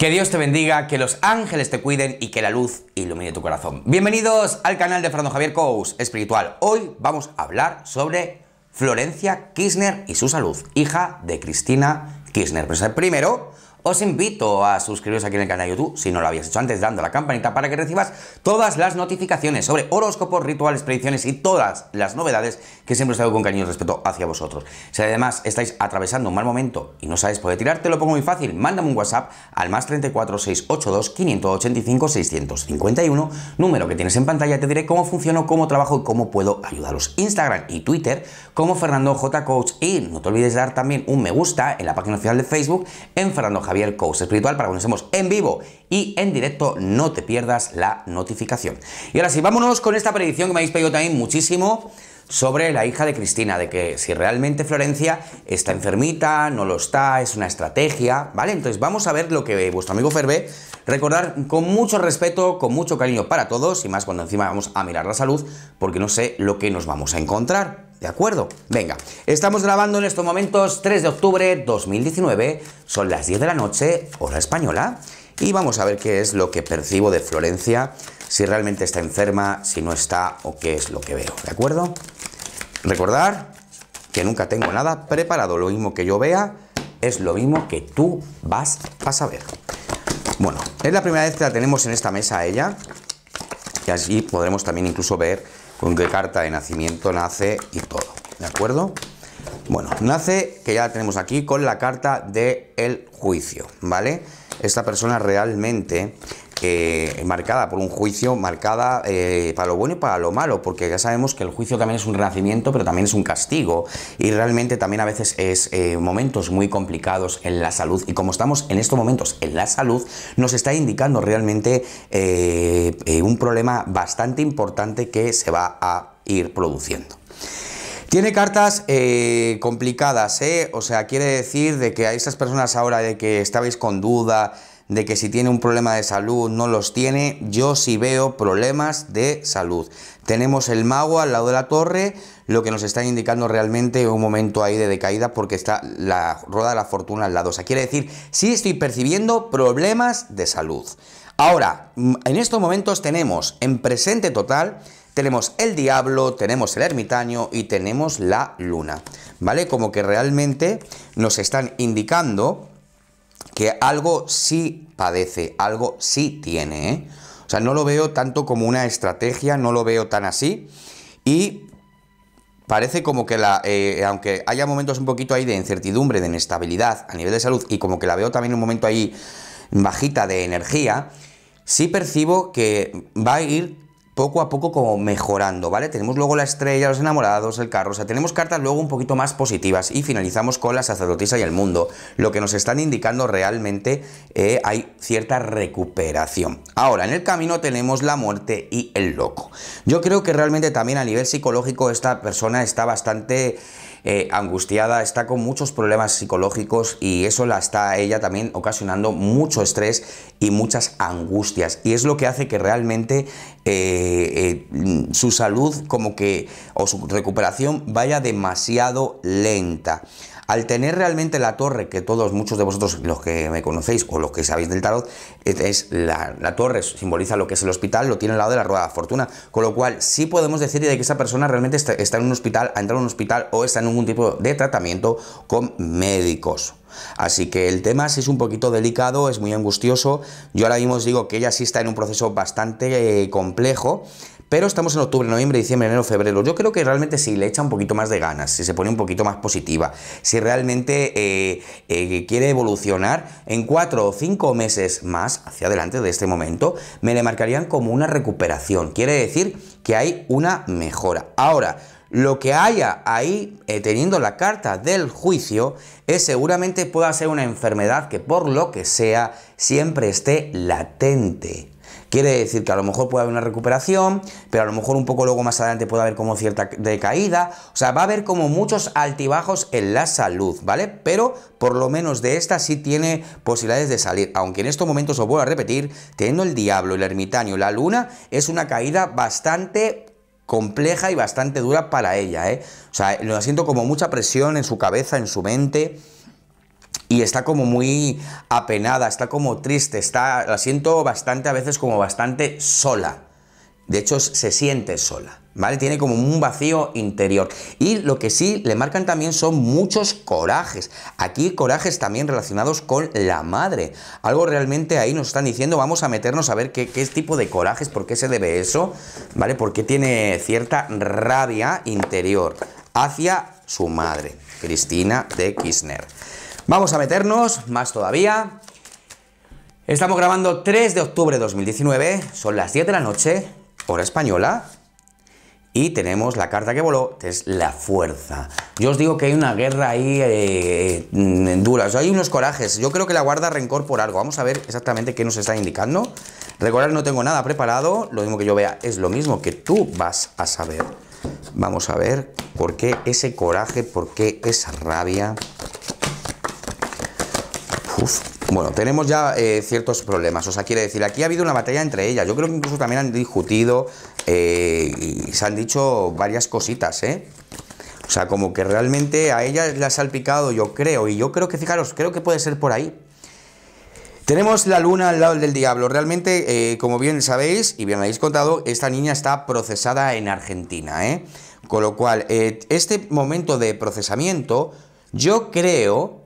Que Dios te bendiga, que los ángeles te cuiden y que la luz ilumine tu corazón. Bienvenidos al canal de Fernando Javier Cous Espiritual. Hoy vamos a hablar sobre Florencia Kirchner y su salud, hija de Cristina Kirchner. Pues, primero os invito a suscribiros aquí en el canal de YouTube, si no lo habías hecho antes, dando la campanita para que recibas todas las notificaciones sobre horóscopos, rituales, predicciones y todas las novedades que siempre os traigo con cariño y respeto hacia vosotros. Si además estáis atravesando un mal momento y no sabéis por qué tirarte, lo pongo muy fácil. Mándame un WhatsApp al más 34 682 585 651, número que tienes en pantalla. Te diré cómo funciono, cómo trabajo y cómo puedo ayudaros. Instagram y Twitter como Fernando J. Coach. Y no te olvides de dar también un me gusta en la página oficial de Facebook en Fernando Javier, coach espiritual, para cuando nos en vivo y en directo no te pierdas la notificación. Y ahora sí, vámonos con esta predicción que me habéis pedido también muchísimo sobre la hija de Cristina, de que si realmente Florencia está enfermita, no lo está, es una estrategia, ¿vale? Entonces vamos a ver lo que vuestro amigo Ferbe, recordar con mucho respeto, con mucho cariño para todos, y más cuando encima vamos a mirar la salud, porque no sé lo que nos vamos a encontrar. ¿De acuerdo? Venga, estamos grabando en estos momentos 3 de octubre 2019, son las 10 de la noche, hora española, y vamos a ver qué es lo que percibo de Florencia, si realmente está enferma, si no está o qué es lo que veo, ¿de acuerdo? Recordar que nunca tengo nada preparado. Lo mismo que yo vea es lo mismo que tú vas a saber. Bueno, es la primera vez que la tenemos en esta mesa ella. Y así podremos también incluso ver con qué carta de nacimiento nace y todo. ¿De acuerdo? Bueno, nace, que ya la tenemos aquí, con la carta del el juicio, ¿vale? Esta persona realmente marcada por un juicio, marcada eh, para lo bueno y para lo malo, porque ya sabemos que el juicio también es un renacimiento, pero también es un castigo, y realmente también a veces es eh, momentos muy complicados en la salud, y como estamos en estos momentos en la salud, nos está indicando realmente eh, un problema bastante importante que se va a ir produciendo. Tiene cartas complicadas, O sea, quiere decir de que a estas personas ahora de que estabais con duda, de que si tiene un problema de salud no los tiene, yo sí veo problemas de salud. Tenemos el mago al lado de la torre, lo que nos está indicando realmente un momento ahí de decaída porque está la rueda de la fortuna al lado. O sea, quiere decir, sí estoy percibiendo problemas de salud. Ahora, mm, en estos momentos tenemos en presente total tenemos el diablo, tenemos el ermitaño y tenemos la luna, ¿vale? Como que realmente nos están indicando que algo sí padece, algo sí tiene. ¿eh? O sea, no lo veo tanto como una estrategia, no lo veo tan así. Y parece como que la, eh, aunque haya momentos un poquito ahí de incertidumbre, de inestabilidad a nivel de salud, y como que la veo también un momento ahí bajita de energía, sí percibo que va a ir poco a poco como mejorando, ¿vale? Tenemos luego la estrella, los enamorados, el carro, o sea, tenemos cartas luego un poquito más positivas y finalizamos con la sacerdotisa y el mundo, lo que nos están indicando realmente eh, hay cierta recuperación. Ahora, en el camino tenemos la muerte y el loco. Yo creo que realmente también a nivel psicológico esta persona está bastante eh, angustiada, está con muchos problemas psicológicos y eso la está ella también ocasionando mucho estrés y muchas angustias. Y es lo que hace que realmente eh, eh, su salud como que o su recuperación vaya demasiado lenta. Al tener realmente la torre, que todos, muchos de vosotros, los que me conocéis o los que sabéis del tarot, es la, torre simboliza lo que es el hospital, lo tiene al lado de la rueda de la fortuna. Con lo cual, sí podemos decir de que esa persona realmente está, en un hospital, ha entrado en un hospital o está en algún tipo de tratamiento con médicos. Así que el tema sí es un poquito delicado, es muy angustioso. Yo ahora mismo os digo que ella sí está en un proceso bastante eh, complejo pero estamos en octubre, noviembre, diciembre, enero, febrero. Yo creo que realmente si le echa un poquito más de ganas, si se pone un poquito más positiva, si realmente eh, eh, quiere evolucionar, en cuatro o cinco meses más hacia adelante de este momento, me le marcarían como una recuperación. Quiere decir que hay una mejora. Ahora, lo que haya ahí, eh, teniendo la carta del juicio, es seguramente pueda ser una enfermedad que por lo que sea siempre esté latente. Quiere decir que a lo mejor puede haber una recuperación, pero a lo mejor un poco luego más adelante puede haber como cierta decaída. O sea, va a haber como muchos altibajos en la salud, ¿vale? Pero por lo menos de esta sí tiene posibilidades de salir. Aunque en estos momentos, os vuelvo a repetir, teniendo el diablo, el ermitaño, la luna, es una caída bastante compleja y bastante dura para ella, ¿eh? O sea, lo siento como mucha presión en su cabeza, en su mente y está como muy apenada, está como triste, está, la siento bastante a veces como bastante sola. De hecho, se siente sola, ¿vale? Tiene como un vacío interior. Y lo que sí le marcan también son muchos corajes. Aquí corajes también relacionados con la madre. Algo realmente ahí nos están diciendo, vamos a meternos a ver qué, qué tipo de corajes, por qué se debe eso, ¿vale? Porque tiene cierta rabia interior hacia su madre, Cristina de Kirchner. Vamos a meternos más todavía. Estamos grabando 3 de octubre de 2019, son las 10 de la noche, hora española, y tenemos la carta que voló, que es la fuerza. Yo os digo que hay una guerra ahí en eh, mm, duras, hay unos corajes. Yo creo que la guarda rencor por algo. Vamos a ver exactamente qué nos está indicando. Recordar, no tengo nada preparado. Lo mismo que yo vea es lo mismo que tú vas a saber. Vamos a ver por qué ese coraje, por qué esa rabia. Bueno, tenemos ya eh, ciertos problemas. O sea, quiere decir, aquí ha habido una batalla entre ellas. Yo creo que incluso también han discutido eh, y se han dicho varias cositas, ¿eh? O sea, como que realmente a ellas le ha salpicado, yo creo. Y yo creo que, fijaros, creo que puede ser por ahí. Tenemos la luna al lado del diablo. Realmente, eh, como bien sabéis y bien habéis contado, esta niña está procesada en Argentina. ¿eh? Con lo cual, este momento de procesamiento, yo creo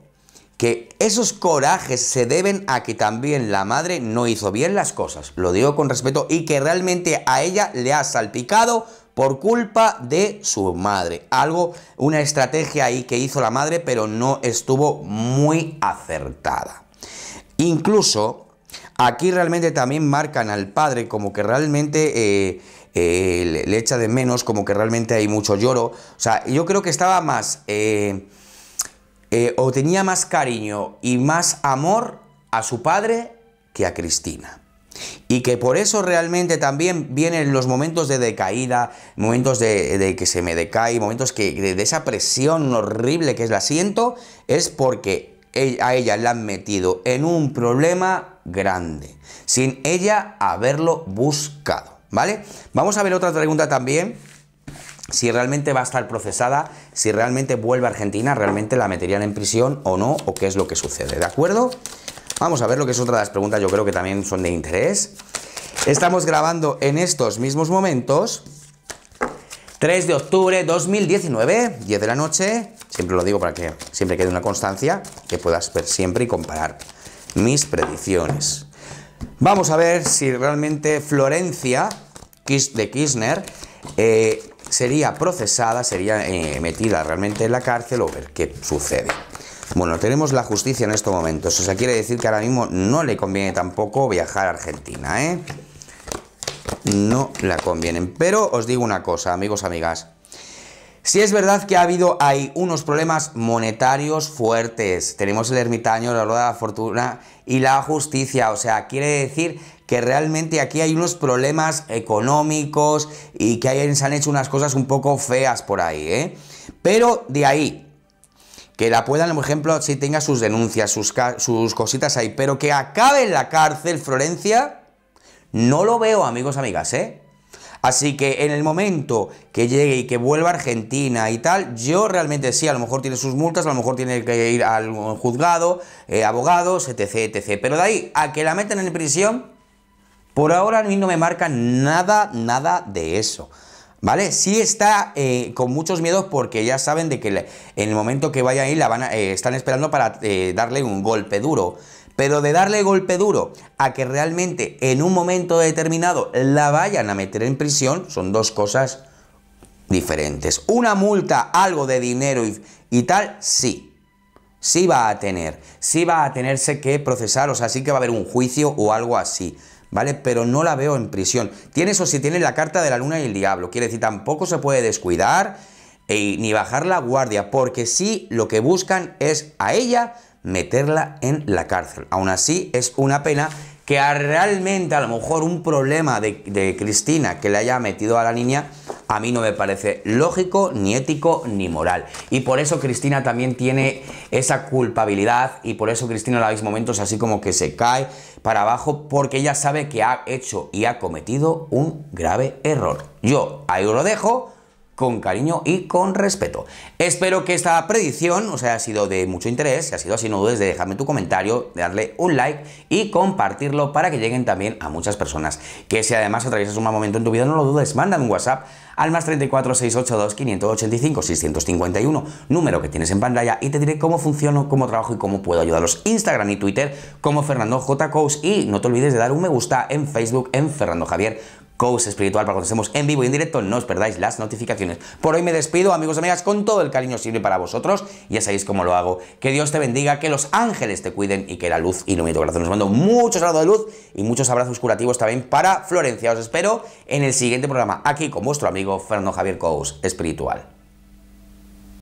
que esos corajes se deben a que también la madre no hizo bien las cosas, lo digo con respeto, y que realmente a ella le ha salpicado por culpa de su madre. Algo, una estrategia ahí que hizo la madre, pero no estuvo muy acertada. Incluso aquí realmente también marcan al padre como que realmente eh, eh, le, echa de menos, como que realmente hay mucho lloro. O sea, yo creo que estaba más... Eh, eh, o tenía más cariño y más amor a su padre que a Cristina. Y que por eso realmente también vienen los momentos de decaída, momentos de, que se me decae, momentos que, de, esa presión horrible que la siento, es porque a ella la han metido en un problema grande, sin ella haberlo buscado. ¿Vale? Vamos a ver otra pregunta también si realmente va a estar procesada, si realmente vuelve a Argentina, realmente la meterían en prisión o no, o qué es lo que sucede, ¿de acuerdo? Vamos a ver lo que es otra de las preguntas, yo creo que también son de interés. Estamos grabando en estos mismos momentos, 3 de octubre 2019, 10 de la noche, siempre lo digo para que siempre quede una constancia, que puedas ver siempre y comparar mis predicciones. Vamos a ver si realmente Florencia de Kirchner eh, sería procesada, sería eh, metida realmente en la cárcel o ver qué sucede. Bueno, tenemos la justicia en estos momentos. O sea, quiere decir que ahora mismo no le conviene tampoco viajar a Argentina, ¿eh? No la convienen. Pero os digo una cosa, amigos, amigas. Si es verdad que ha habido ahí unos problemas monetarios fuertes. Tenemos el ermitaño, la rueda de la fortuna y la justicia. O sea, quiere decir que realmente aquí hay unos problemas económicos y que hay se han hecho unas cosas un poco feas por ahí, ¿eh? Pero de ahí, que la puedan, por ejemplo, si tenga sus denuncias, sus, cositas ahí, pero que acabe en la cárcel Florencia, no lo veo, amigos, amigas, ¿eh? Así que en el momento que llegue y que vuelva a Argentina y tal, yo realmente sí, a lo mejor tiene sus multas, a lo mejor tiene que ir al juzgado, eh, abogados, etc, etc. Pero de ahí a que la metan en prisión, por ahora a mí no me marca nada, nada de eso. ¿Vale? Sí está eh, con muchos miedos porque ya saben de que en el momento que vaya ahí la van eh, están esperando para eh, darle un golpe duro. Pero de darle golpe duro a que realmente en un momento determinado la vayan a meter en prisión son dos cosas diferentes. Una multa, algo de dinero y, y tal, sí. Sí va a tener. Sí va a tenerse que procesar, o sea, sí que va a haber un juicio o algo así. ¿vale? Pero no la veo en prisión. Tiene eso si tiene la carta de la luna y el diablo. Quiere decir, tampoco se puede descuidar eh, ni bajar la guardia, porque sí lo que buscan es a ella meterla en la cárcel. Aún así, es una pena que realmente a lo mejor un problema de, de Cristina que le haya metido a la niña a mí no me parece lógico, ni ético, ni moral. Y por eso Cristina también tiene esa culpabilidad y por eso Cristina la veis momentos así como que se cae para abajo porque ella sabe que ha hecho y ha cometido un grave error. Yo ahí lo dejo con cariño y con respeto. Espero que esta predicción os haya sido de mucho interés. Si ha sido así, no dudes de dejarme tu comentario, de darle un like y compartirlo para que lleguen también a muchas personas. Que si además atraviesas un mal momento en tu vida, no lo dudes, mándame un WhatsApp al más 34 682 585 651, número que tienes en pantalla, y te diré cómo funciono, cómo trabajo y cómo puedo ayudarlos Instagram y Twitter como Fernando J. Coach, y no te olvides de dar un me gusta en Facebook en Fernando Javier Coach Espiritual para cuando estemos en vivo y en directo, no os perdáis las notificaciones. Por hoy me despido, amigos y amigas, con todo el cariño sirve para vosotros. Ya sabéis cómo lo hago. Que Dios te bendiga, que los ángeles te cuiden y que la luz ilumine tu corazón. Os mando muchos abrazos de luz y muchos abrazos curativos también para Florencia. Os espero en el siguiente programa, aquí con vuestro amigo Fernando Javier Coach Espiritual.